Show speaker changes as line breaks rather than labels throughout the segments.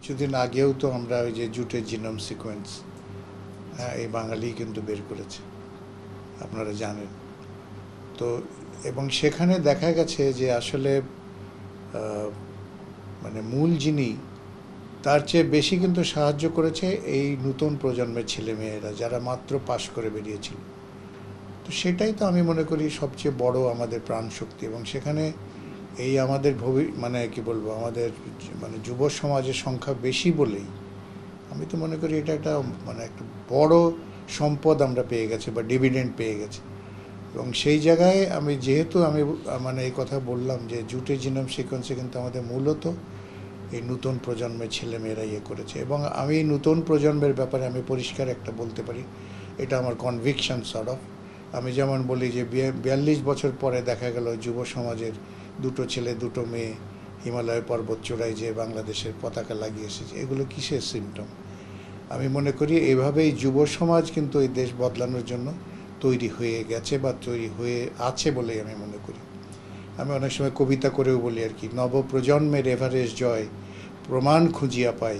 কিছুদিন আগেও তো আমরা ওই যে জুটের জিনম সিকোয়েন্স হ্যাঁ এই বাঙালি কিন্তু বের করেছে আপনারা জানেন তো এবং সেখানে দেখা গেছে যে আসলে মানে মূল যিনি তার চেয়ে বেশি কিন্তু সাহায্য করেছে এই নতুন প্রজন্মের ছেলেমেয়েরা যারা মাত্র পাশ করে বেরিয়েছিল তো সেটাই তো আমি মনে করি সবচেয়ে বড় আমাদের প্রাণশক্তি এবং সেখানে এই আমাদের ভবি মানে কি বলবো আমাদের মানে যুব সমাজের সংখ্যা বেশি বলেই আমি তো মনে করি এটা একটা মানে একটা বড় সম্পদ আমরা পেয়ে গেছি বা ডিভিডেন্ড পেয়ে গেছি এবং সেই জায়গায় আমি যেহেতু আমি মানে এই কথা বললাম যে জুটে জিনম সিকোয়েন্সে কিন্তু আমাদের মূলত এই নতুন প্রজন্মের ছেলেমেয়েরা ইয়ে করেছে এবং আমি নতুন প্রজন্মের ব্যাপারে আমি পরিষ্কার একটা বলতে পারি এটা আমার কনভিকশন সরফ আমি যেমন বলি যে বিয়াল্লিশ বছর পরে দেখা গেল যুব সমাজের দুটো ছেলে দুটো মেয়ে হিমালয় পর্বত চূড়ায় যে বাংলাদেশের পতাকা লাগিয়ে এসেছে এগুলো কিসের সিমটম আমি মনে করি এভাবেই যুব সমাজ কিন্তু এই দেশ বদলানোর জন্য তৈরি হয়ে গেছে বা তৈরি হয়ে আছে বলেই আমি মনে করি আমি অনেক সময় কবিতা করেও বলি আর কি নবপ্রজন্মের এভারেস্ট জয় প্রমাণ খুঁজিয়া পাই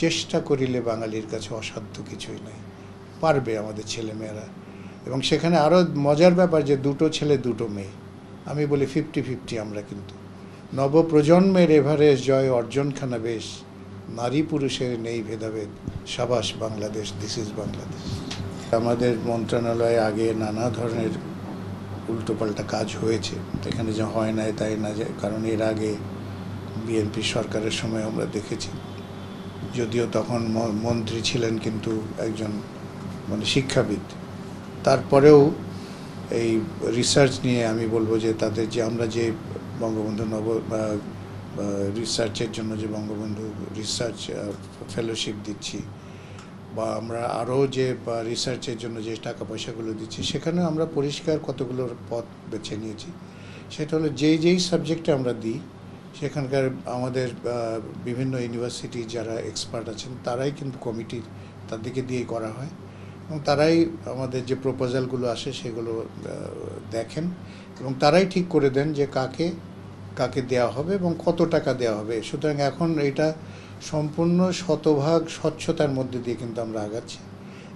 চেষ্টা করিলে বাঙালির কাছে অসাধ্য কিছুই নাই পারবে আমাদের ছেলেমেয়েরা এবং সেখানে আরও মজার ব্যাপার যে দুটো ছেলে দুটো মেয়ে আমি বলি ফিফটি ফিফটি আমরা কিন্তু নবপ্রজন্মের এভারেস্ট জয় অর্জন খানা বেশ নারী পুরুষের নেই ভেদাভেদ সাবাস বাংলাদেশ দিস ইজ বাংলাদেশ আমাদের মন্ত্রণালয়ে আগে নানা ধরনের উল্টোপাল্টা কাজ হয়েছে এখানে যে হয় নাই তাই না যায় কারণ এর আগে বিএনপি সরকারের সময় আমরা দেখেছি যদিও তখন মন্ত্রী ছিলেন কিন্তু একজন মানে শিক্ষাবিদ তারপরেও এই রিসার্চ নিয়ে আমি বলবো যে তাদের যে আমরা যে বঙ্গবন্ধু নব রিসার্চের জন্য যে বঙ্গবন্ধু রিসার্চ ফেলোশিপ দিচ্ছি বা আমরা আরও যে বা রিসার্চের জন্য যে টাকা পয়সাগুলো দিচ্ছি সেখানে আমরা পরিষ্কার কতগুলোর পথ বেছে নিয়েছি সেটা হলো যেই যেই সাবজেক্টে আমরা দিই সেখানকার আমাদের বিভিন্ন ইউনিভার্সিটি যারা এক্সপার্ট আছেন তারাই কিন্তু কমিটির তাদেরকে দিয়ে করা হয় এবং তারাই আমাদের যে প্রপোজালগুলো আসে সেগুলো দেখেন এবং তারাই ঠিক করে দেন যে কাকে কাকে দেয়া হবে এবং কত টাকা দেয়া হবে সুতরাং এখন এটা সম্পূর্ণ শতভাগ স্বচ্ছতার মধ্যে দিয়ে কিন্তু আমরা আগাচ্ছি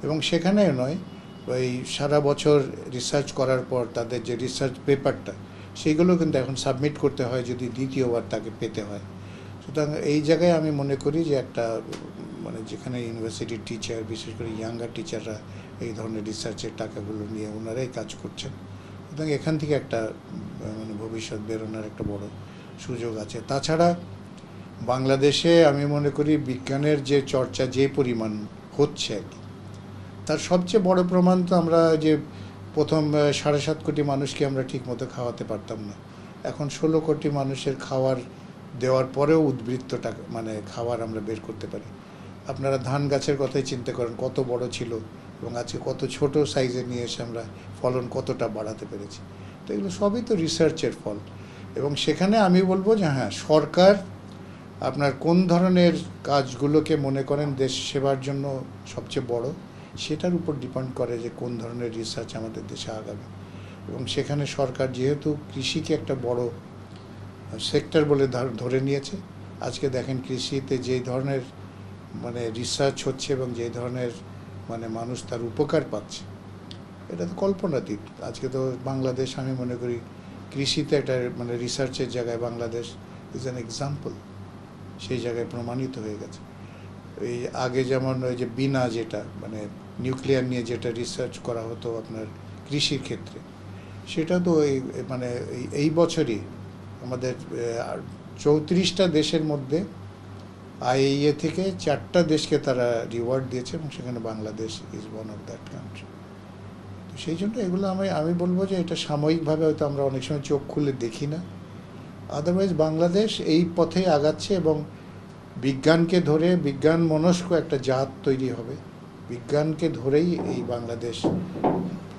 এবং সেখানে নয় ওই সারা বছর রিসার্চ করার পর তাদের যে রিসার্চ পেপারটা সেইগুলো কিন্তু এখন সাবমিট করতে হয় যদি দ্বিতীয়বার তাকে পেতে হয় সুতরাং এই জায়গায় আমি মনে করি যে একটা মানে যেখানে ইউনিভার্সিটির টিচার বিশেষ করে ইয়াঙ্গার টিচাররা এই ধরনের রিসার্চের টাকাগুলো নিয়ে ওনারাই কাজ করছেন সুতরাং এখান থেকে একটা মানে ভবিষ্যৎ বেরোনোর একটা বড় সুযোগ আছে তাছাড়া বাংলাদেশে আমি মনে করি বিজ্ঞানের যে চর্চা যে পরিমাণ হচ্ছে আর কি তার সবচেয়ে বড় প্রমাণ তো আমরা যে প্রথম সাড়ে সাত কোটি মানুষকে আমরা ঠিকমতো খাওয়াতে পারতাম না এখন ষোলো কোটি মানুষের খাওয়ার দেওয়ার পরেও উদ্বৃত্তটা মানে খাবার আমরা বের করতে পারি আপনারা ধান গাছের কথাই চিন্তা করেন কত বড় ছিল এবং আজকে কত ছোট সাইজে নিয়ে এসে আমরা ফলন কতটা বাড়াতে পেরেছি তো এগুলো সবই তো রিসার্চের ফল এবং সেখানে আমি বলবো যে হ্যাঁ সরকার আপনার কোন ধরনের কাজগুলোকে মনে করেন দেশ সেবার জন্য সবচেয়ে বড় সেটার উপর ডিপেন্ড করে যে কোন ধরনের রিসার্চ আমাদের দেশে আগাবে এবং সেখানে সরকার যেহেতু কৃষিকে একটা বড় সেক্টর বলে ধরে নিয়েছে আজকে দেখেন কৃষিতে যেই ধরনের মানে রিসার্চ হচ্ছে এবং যে ধরনের মানে মানুষ তার উপকার পাচ্ছে এটা তো কল্পনাতীত আজকে তো বাংলাদেশ আমি মনে করি কৃষিতে একটা মানে রিসার্চের জায়গায় বাংলাদেশ ইজ অ্যান এক্সাম্পল সেই জায়গায় প্রমাণিত হয়ে গেছে এই আগে যেমন ওই যে বিনা যেটা মানে নিউক্লিয়ার নিয়ে যেটা রিসার্চ করা হতো আপনার কৃষির ক্ষেত্রে সেটা তো এই মানে এই বছরই আমাদের চৌত্রিশটা দেশের মধ্যে আইএ e থেকে চারটা দেশকে তারা রিওয়ার্ড দিয়েছে এবং সেখানে Bangladesh is one of that country তো সেই জন্য এগুলো আমি আমি বলবো যে এটা সাময়িকভাবে হয়তো আমরা অনেক সময় চোখ খুলে দেখি না আদারওয়াইজ বাংলাদেশ এই পথে আগাচ্ছে এবং বিজ্ঞানকে ধরে বিজ্ঞান মনস্ক একটা জাত তৈরি হবে বিজ্ঞানকে ধরেই এই বাংলাদেশ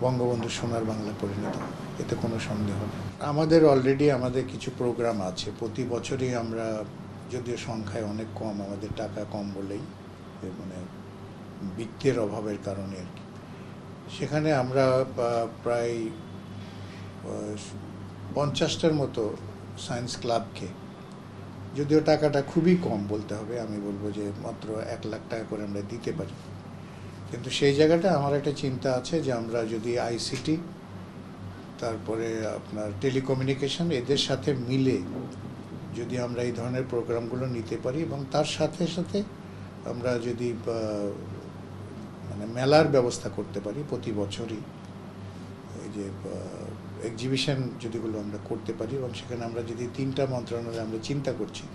বঙ্গবন্ধু সোনার বাংলা পরিণত এতে কোনো সন্দেহ নেই আমাদের অলরেডি আমাদের কিছু প্রোগ্রাম আছে প্রতি বছরই আমরা যদিও সংখ্যায় অনেক কম আমাদের টাকা কম বলেই মানে বৃত্তের অভাবের কারণে আর কি সেখানে আমরা প্রায় পঞ্চাশটার মতো সায়েন্স ক্লাবকে যদিও টাকাটা খুবই কম বলতে হবে আমি বলবো যে মাত্র এক লাখ টাকা করে আমরা দিতে পারি কিন্তু সেই জায়গাটা আমার একটা চিন্তা আছে যে আমরা যদি আইসিটি তারপরে আপনার টেলিকমিউনিকেশন এদের সাথে মিলে যদি আমরা এই ধরনের প্রোগ্রামগুলো নিতে পারি এবং তার সাথে সাথে আমরা যদি মানে মেলার ব্যবস্থা করতে পারি প্রতি বছরই এই যে এক্সিবিশন যদিগুলো আমরা করতে পারি এবং সেখানে আমরা যদি তিনটা মন্ত্রণালয় আমরা চিন্তা করছি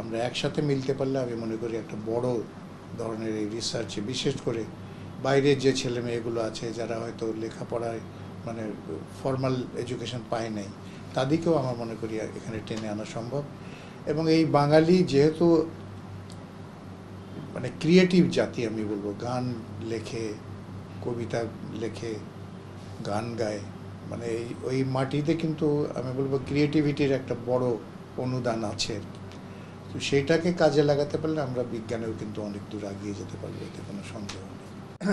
আমরা একসাথে মিলতে পারলে আমি মনে করি একটা বড় ধরনের এই রিসার্চে বিশেষ করে বাইরের যে ছেলে মেয়েগুলো আছে যারা হয়তো লেখাপড়ায় মানে ফর্মাল এডুকেশন পায় নাই তাদেরকেও আমার মনে করি এখানে টেনে আনা সম্ভব এবং এই বাঙালি যেহেতু মানে ক্রিয়েটিভ জাতি আমি বলবো গান লেখে কবিতা লেখে গান গায় মানে এই ওই মাটিতে কিন্তু আমি বলবো ক্রিয়েটিভিটির একটা বড় অনুদান আছে তো সেটাকে কাজে লাগাতে পারলে আমরা বিজ্ঞানেও কিন্তু অনেক দূর এগিয়ে যেতে পারবো এতে কোনো সন্দেহ নেই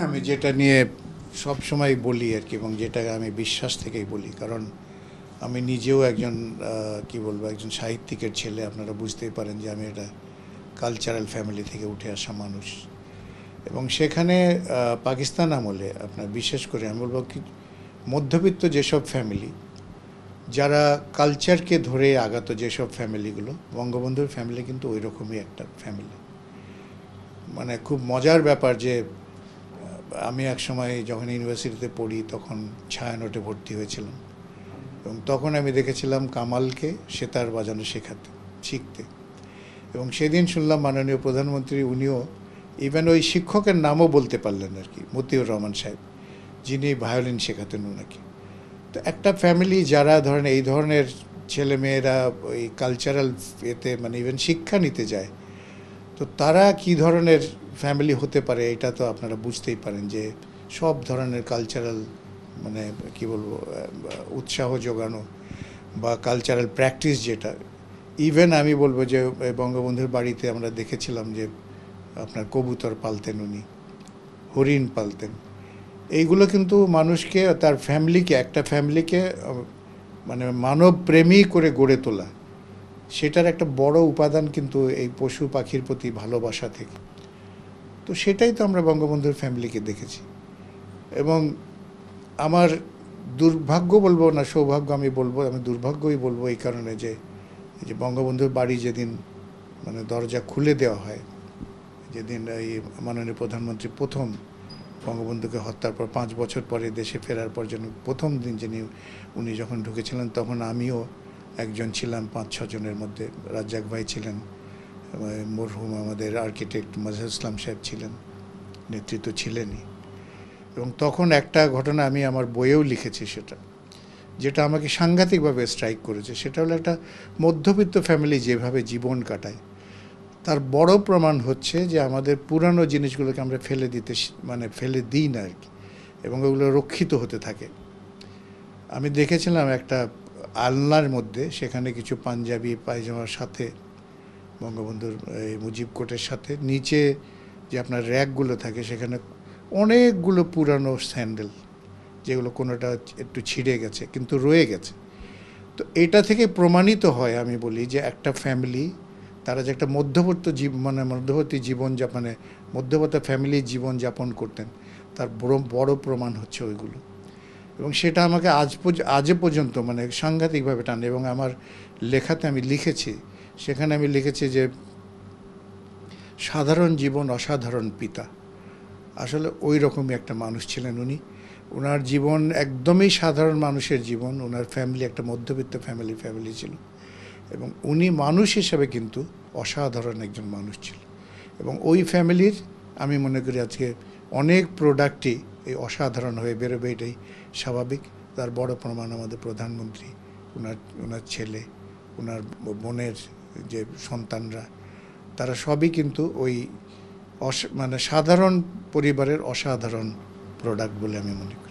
আমি যেটা নিয়ে সবসময় বলি আর কি এবং যেটা আমি বিশ্বাস থেকেই বলি কারণ আমি নিজেও একজন কি বলবো একজন সাহিত্যিকের ছেলে আপনারা বুঝতেই পারেন যে আমি এটা কালচারাল ফ্যামিলি থেকে উঠে আসা মানুষ এবং সেখানে পাকিস্তান আমলে আপনার বিশেষ করে আমি বলব কি মধ্যবিত্ত যেসব ফ্যামিলি যারা কালচারকে ধরে আগাত যেসব ফ্যামিলিগুলো বঙ্গবন্ধুর ফ্যামিলি কিন্তু ওই রকমই একটা ফ্যামিলি মানে খুব মজার ব্যাপার যে আমি এক সময় যখন ইউনিভার্সিটিতে পড়ি তখন ছায়ানটে ভর্তি হয়েছিলাম এবং তখন আমি দেখেছিলাম কামালকে সেতার বাজানো শেখাতে শিখতে এবং সেদিন শুনলাম মাননীয় প্রধানমন্ত্রী উনিও ইভেন ওই শিক্ষকের নামও বলতে পারলেন আর কি মতিউর রহমান সাহেব যিনি ভায়োলিন শেখাতেন ওনাকে তো একটা ফ্যামিলি যারা ধরেন এই ধরনের ছেলে মেয়েরা ওই কালচারাল এতে মানে ইভেন শিক্ষা নিতে যায় তো তারা কি ধরনের ফ্যামিলি হতে পারে এটা তো আপনারা বুঝতেই পারেন যে সব ধরনের কালচারাল মানে কি বলবো উৎসাহ যোগানো বা কালচারাল প্র্যাকটিস যেটা ইভেন আমি বলবো যে বঙ্গবন্ধুর বাড়িতে আমরা দেখেছিলাম যে আপনার কবুতর পালতেন উনি হরিণ পালতেন এইগুলো কিন্তু মানুষকে তার ফ্যামিলিকে একটা ফ্যামিলিকে মানে মানব প্রেমী করে গড়ে তোলা সেটার একটা বড় উপাদান কিন্তু এই পশু পাখির প্রতি ভালোবাসা থেকে তো সেটাই তো আমরা বঙ্গবন্ধুর ফ্যামিলিকে দেখেছি এবং আমার দুর্ভাগ্য বলবো না সৌভাগ্য আমি বলবো আমি দুর্ভাগ্যই বলবো এই কারণে যে যে বঙ্গবন্ধুর বাড়ি যেদিন মানে দরজা খুলে দেওয়া হয় যেদিন এই মাননীয় প্রধানমন্ত্রী প্রথম বঙ্গবন্ধুকে হত্যার পর পাঁচ বছর পরে দেশে ফেরার পর যেন প্রথম দিন যিনি উনি যখন ঢুকেছিলেন তখন আমিও একজন ছিলাম পাঁচ ছজনের মধ্যে রাজ্জাক ভাই ছিলেন মরহুম আমাদের আর্কিটেক্ট মাজহা ইসলাম সাহেব ছিলেন নেতৃত্ব ছিলেনই এবং তখন একটা ঘটনা আমি আমার বইয়েও লিখেছি সেটা যেটা আমাকে সাংঘাতিকভাবে স্ট্রাইক করেছে সেটা হলো একটা মধ্যবিত্ত ফ্যামিলি যেভাবে জীবন কাটায় তার বড় প্রমাণ হচ্ছে যে আমাদের পুরানো জিনিসগুলোকে আমরা ফেলে দিতে মানে ফেলে দিই না আর কি এবং ওগুলো রক্ষিত হতে থাকে আমি দেখেছিলাম একটা আলনার মধ্যে সেখানে কিছু পাঞ্জাবি পায়জামার সাথে বঙ্গবন্ধুর মুজিব কোটের সাথে নিচে যে আপনার র্যাকগুলো থাকে সেখানে অনেকগুলো পুরানো স্যান্ডেল যেগুলো কোনোটা একটু ছিঁড়ে গেছে কিন্তু রয়ে গেছে তো এটা থেকে প্রমাণিত হয় আমি বলি যে একটা ফ্যামিলি তারা যে একটা মধ্যবর্তী জীব মানে মধ্যবর্তী জীবনযাপনে মধ্যবর্তী ফ্যামিলি জীবনযাপন করতেন তার বড় বড় প্রমাণ হচ্ছে ওইগুলো এবং সেটা আমাকে আজ আজও পর্যন্ত মানে সাংঘাতিকভাবে টানে এবং আমার লেখাতে আমি লিখেছি সেখানে আমি লিখেছি যে সাধারণ জীবন অসাধারণ পিতা আসলে ওই রকমই একটা মানুষ ছিলেন উনি ওনার জীবন একদমই সাধারণ মানুষের জীবন ওনার ফ্যামিলি একটা মধ্যবিত্ত ফ্যামিলি ফ্যামিলি ছিল এবং উনি মানুষ হিসেবে কিন্তু অসাধারণ একজন মানুষ ছিল এবং ওই ফ্যামিলির আমি মনে করি আজকে অনেক প্রোডাক্টই এই অসাধারণ হয়ে বেরোবে এটাই স্বাভাবিক তার বড় প্রমাণ আমাদের প্রধানমন্ত্রী ওনার ওনার ছেলে ওনার বোনের যে সন্তানরা তারা সবই কিন্তু ওই মানে সাধারণ পরিবারের অসাধারণ প্রোডাক্ট বলে আমি মনে করি